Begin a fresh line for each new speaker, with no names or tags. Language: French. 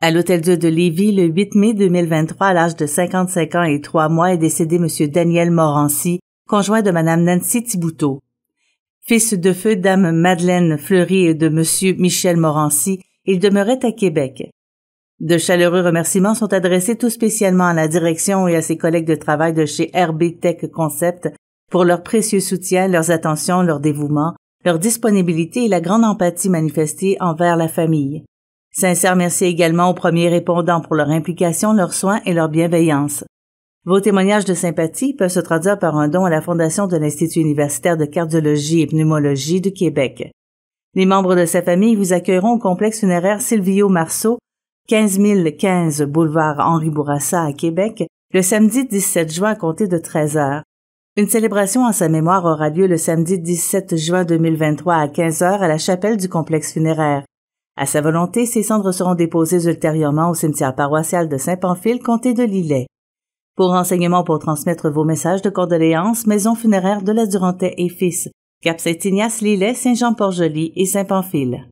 À l'Hôtel Dieu de Lévis, le 8 mai 2023, à l'âge de 55 ans et 3 mois, est décédé M. Daniel Morancy, conjoint de Mme Nancy Thibouteau. Fils de feu Dame Madeleine Fleury et de M. Michel Morancy, il demeurait à Québec. De chaleureux remerciements sont adressés tout spécialement à la direction et à ses collègues de travail de chez RB Tech Concept pour leur précieux soutien, leurs attentions, leur dévouement, leur disponibilité et la grande empathie manifestée envers la famille. Sincère merci également aux premiers répondants pour leur implication, leurs soins et leur bienveillance. Vos témoignages de sympathie peuvent se traduire par un don à la Fondation de l'Institut universitaire de cardiologie et pneumologie du Québec. Les membres de sa famille vous accueilleront au complexe funéraire Silvio Marceau, 15 015 boulevard Henri Bourassa à Québec, le samedi 17 juin à compter de 13 heures. Une célébration en sa mémoire aura lieu le samedi 17 juin 2023 à 15 heures à la chapelle du complexe funéraire. À sa volonté, ses cendres seront déposées ultérieurement au cimetière paroissial de Saint-Pamphile, comté de Lillet. Pour renseignements pour transmettre vos messages de condoléances, maison funéraire de la Durantais et fils, Cap Saint-Ignace, Lillet, Saint-Jean-Port-Joli et Saint-Pamphile.